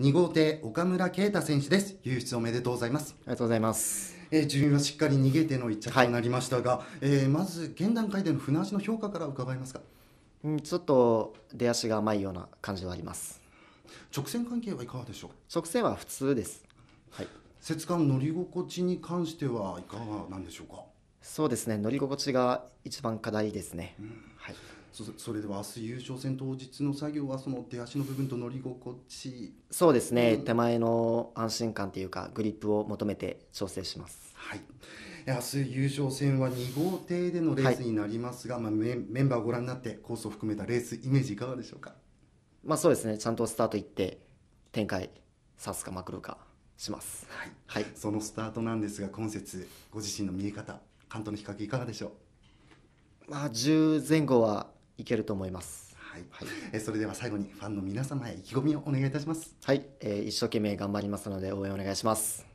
2号艇岡村啓太選手です優勝おめでとうございますありがとうございますえー、順位はしっかり逃げての1着となりましたが、はい、えー、まず現段階での船足の評価から伺いますか、ん、ちょっと出足が甘いような感じはあります直線関係はいかがでしょう直線は普通ですはい節間乗り心地に関してはいかがなんでしょうかそうですね乗り心地が一番課題ですね、うん、はいそれでは明日優勝戦当日の作業はその出足の部分と乗り心地そうですね、うん、手前の安心感というかグリップを求めて調整します。はい明日優勝戦は2号艇でのレースになりますが、はい、まあ、メンバーをご覧になってコースを含めたレースイメージいかがでしょうか、まあ、そうですねちゃんとスタートいって展開さすかまくるかします、はい、はい、そのスタートなんですが今節ご自身の見え方関東の比較いかがでしょう、まあ、10前後はいけると思います。はい、はい、えそれでは最後にファンの皆様へ意気込みをお願いいたします。はい、えー、一生懸命頑張りますので応援お願いします。